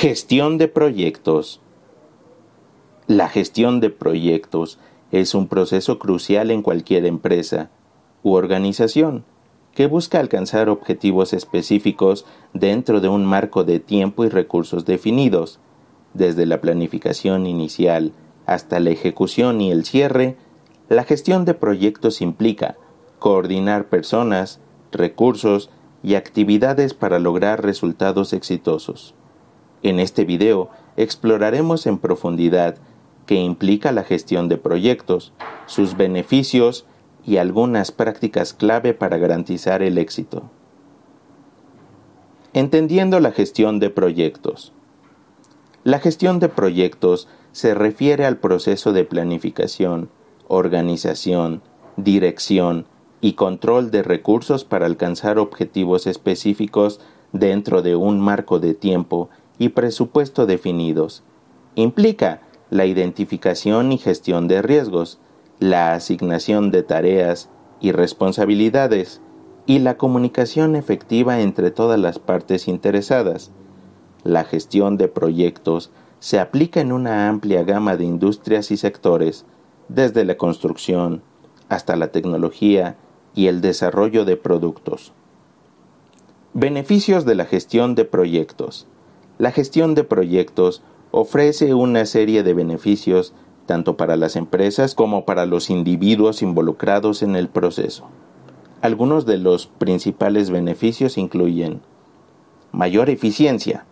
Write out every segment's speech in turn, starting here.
Gestión de proyectos. La gestión de proyectos es un proceso crucial en cualquier empresa u organización que busca alcanzar objetivos específicos dentro de un marco de tiempo y recursos definidos, desde la planificación inicial hasta la ejecución y el cierre, la gestión de proyectos implica coordinar personas, recursos y actividades para lograr resultados exitosos. En este video exploraremos en profundidad qué implica la gestión de proyectos, sus beneficios y algunas prácticas clave para garantizar el éxito. Entendiendo la gestión de proyectos. La gestión de proyectos se refiere al proceso de planificación, organización, dirección y control de recursos para alcanzar objetivos específicos dentro de un marco de tiempo y presupuesto definidos. Implica la identificación y gestión de riesgos, la asignación de tareas y responsabilidades, y la comunicación efectiva entre todas las partes interesadas. La gestión de proyectos se aplica en una amplia gama de industrias y sectores, desde la construcción hasta la tecnología y el desarrollo de productos. Beneficios de la gestión de proyectos. La gestión de proyectos ofrece una serie de beneficios tanto para las empresas como para los individuos involucrados en el proceso. Algunos de los principales beneficios incluyen mayor eficiencia.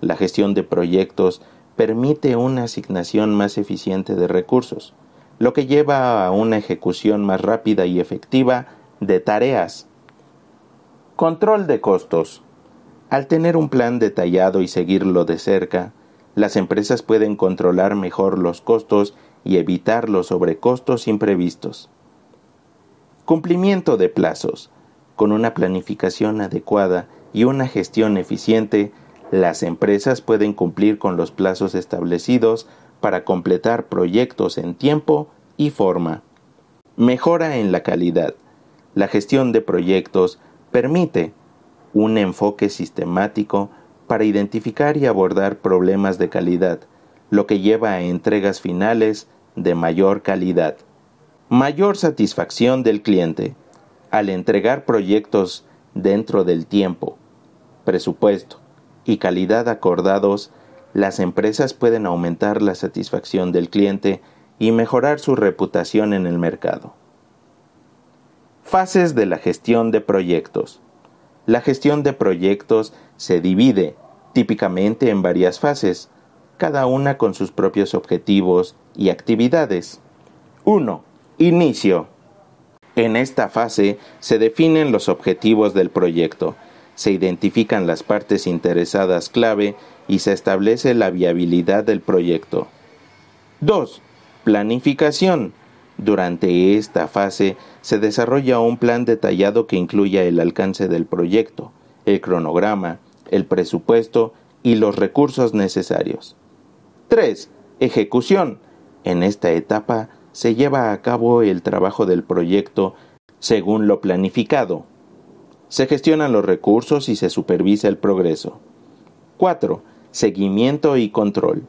La gestión de proyectos permite una asignación más eficiente de recursos, lo que lleva a una ejecución más rápida y efectiva de tareas. Control de costos. Al tener un plan detallado y seguirlo de cerca, las empresas pueden controlar mejor los costos y evitar los sobrecostos imprevistos. Cumplimiento de plazos. Con una planificación adecuada y una gestión eficiente, las empresas pueden cumplir con los plazos establecidos para completar proyectos en tiempo y forma. Mejora en la calidad. La gestión de proyectos permite un enfoque sistemático para identificar y abordar problemas de calidad, lo que lleva a entregas finales de mayor calidad. Mayor satisfacción del cliente al entregar proyectos dentro del tiempo, presupuesto y calidad acordados, las empresas pueden aumentar la satisfacción del cliente y mejorar su reputación en el mercado. Fases de la gestión de proyectos. La gestión de proyectos se divide típicamente en varias fases, cada una con sus propios objetivos y actividades. 1. Inicio. En esta fase se definen los objetivos del proyecto, se identifican las partes interesadas clave y se establece la viabilidad del proyecto. 2. Planificación. Durante esta fase se desarrolla un plan detallado que incluya el alcance del proyecto, el cronograma, el presupuesto y los recursos necesarios. 3. Ejecución. En esta etapa se lleva a cabo el trabajo del proyecto según lo planificado. Se gestionan los recursos y se supervisa el progreso. 4. Seguimiento y control.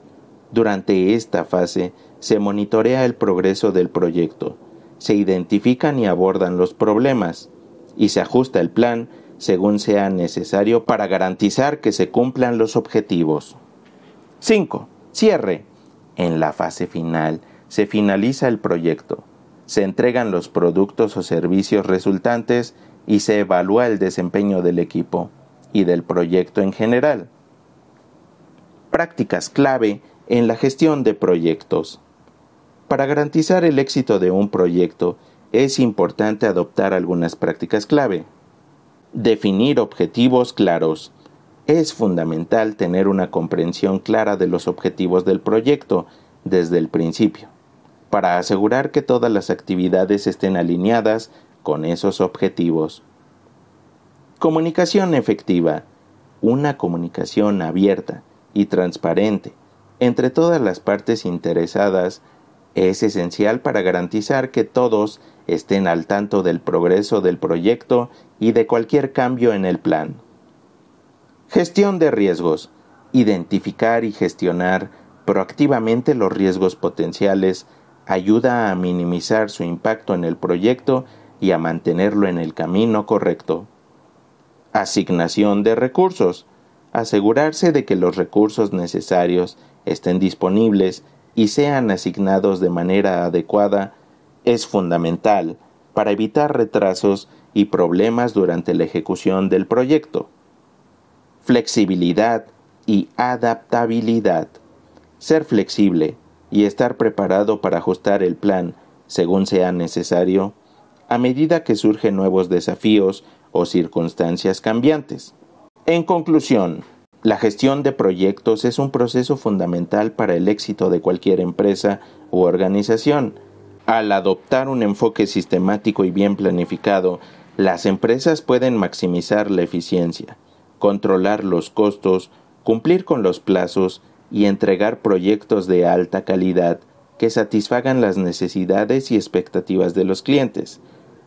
Durante esta fase se monitorea el progreso del proyecto, se identifican y abordan los problemas y se ajusta el plan según sea necesario para garantizar que se cumplan los objetivos. 5. Cierre. En la fase final se finaliza el proyecto, se entregan los productos o servicios resultantes y se evalúa el desempeño del equipo y del proyecto en general. Prácticas clave en la gestión de proyectos. Para garantizar el éxito de un proyecto es importante adoptar algunas prácticas clave. Definir objetivos claros. Es fundamental tener una comprensión clara de los objetivos del proyecto desde el principio, para asegurar que todas las actividades estén alineadas con esos objetivos. Comunicación efectiva. Una comunicación abierta y transparente entre todas las partes interesadas es esencial para garantizar que todos estén al tanto del progreso del proyecto y de cualquier cambio en el plan. Gestión de riesgos. Identificar y gestionar proactivamente los riesgos potenciales ayuda a minimizar su impacto en el proyecto y a mantenerlo en el camino correcto. Asignación de recursos. Asegurarse de que los recursos necesarios estén disponibles y sean asignados de manera adecuada es fundamental para evitar retrasos y problemas durante la ejecución del proyecto. Flexibilidad y adaptabilidad. Ser flexible y estar preparado para ajustar el plan según sea necesario a medida que surgen nuevos desafíos o circunstancias cambiantes. En conclusión, la gestión de proyectos es un proceso fundamental para el éxito de cualquier empresa u organización. Al adoptar un enfoque sistemático y bien planificado, las empresas pueden maximizar la eficiencia, controlar los costos, cumplir con los plazos y entregar proyectos de alta calidad que satisfagan las necesidades y expectativas de los clientes.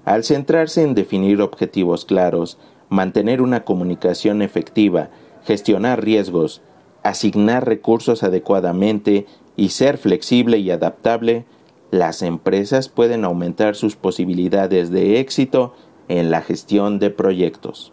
Al centrarse en definir objetivos claros, mantener una comunicación efectiva, gestionar riesgos, asignar recursos adecuadamente y ser flexible y adaptable, las empresas pueden aumentar sus posibilidades de éxito en la gestión de proyectos.